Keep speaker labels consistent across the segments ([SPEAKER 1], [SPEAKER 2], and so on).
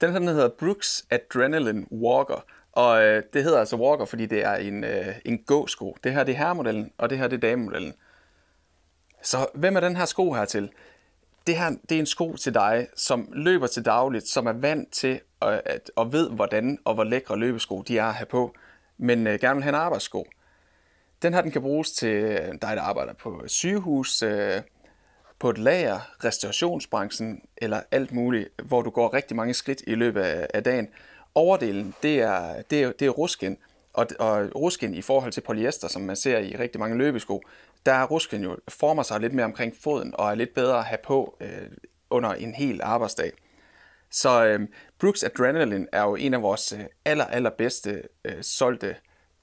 [SPEAKER 1] Den her den hedder Brooks Adrenaline Walker, og øh, det hedder altså Walker, fordi det er en, øh, en gåsko. Det her det er herremodellen, og det her det er damemodellen. Så hvem er den her sko her til? Det her det er en sko til dig, som løber til dagligt, som er vant til at, øh, at, og ved, hvordan og hvor lækre løbesko de er at have på, men øh, gerne vil have en arbejdssko. Den her den kan bruges til øh, dig, der arbejder på sygehus, øh, på et lager, restaurationsbranchen eller alt muligt, hvor du går rigtig mange skridt i løbet af, af dagen. Overdelen, det er, det er, det er rusken. Og, og rusken i forhold til polyester, som man ser i rigtig mange løbesko, der er rusken jo former sig lidt mere omkring foden og er lidt bedre at have på øh, under en hel arbejdsdag. Så øh, Brooks Adrenaline er jo en af vores øh, aller, aller bedste øh, solgte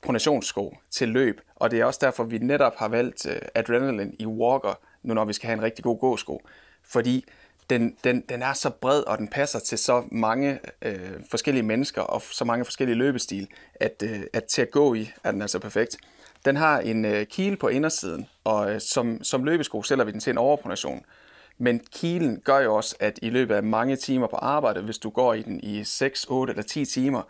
[SPEAKER 1] pronationssko til løb, og det er også derfor, vi netop har valgt øh, Adrenaline i Walker, nu når vi skal have en rigtig god gåsko, fordi den, den, den er så bred, og den passer til så mange øh, forskellige mennesker og så mange forskellige løbestil, at, øh, at til at gå i er den altså perfekt. Den har en øh, kile på indersiden, og øh, som, som løbesko sælger vi den til en overpronation. Men kilen gør jo også, at i løbet af mange timer på arbejde, hvis du går i den i 6, 8 eller 10 timer,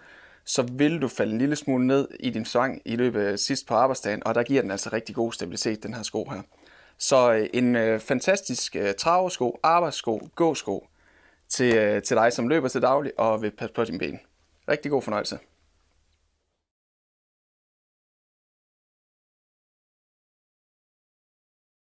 [SPEAKER 1] så vil du falde en lille smule ned i din svang i løbet af sidst på arbejdsdagen, og der giver den altså rigtig god stabilitet, den her sko her. Så øh, en øh, fantastisk øh, travesko, arbejdssko, gåsko til, øh, til dig, som løber til daglig og vil passe på dine ben. Rigtig god fornøjelse.